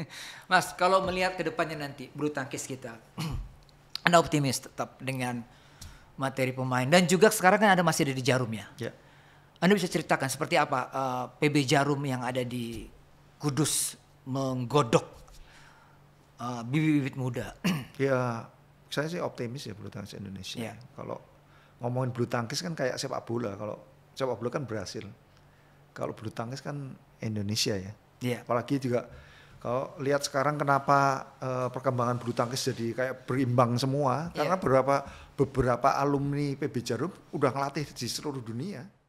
Mas, kalau melihat ke depannya nanti bulu tangkis kita, Anda optimis tetap dengan materi pemain dan juga sekarang kan ada masih ada di Jarum ya? ya. Anda bisa ceritakan seperti apa uh, eh, PB Jarum yang ada di Kudus menggodok uh, bibit-bibit muda. ya, saya sih optimis ya bulu tangkis Indonesia. Ya. Kalau ngomongin bulu tangkis kan kayak sepak bola. Kalau sepak bola kan berhasil. Kalau bulu tangkis kan Indonesia ya. Yeah. Apalagi juga kalau lihat sekarang kenapa uh, perkembangan bulu tangkis jadi kayak berimbang semua, yeah. karena iya. beberapa beberapa alumni PB Jarum udah ngelatih di seluruh dunia.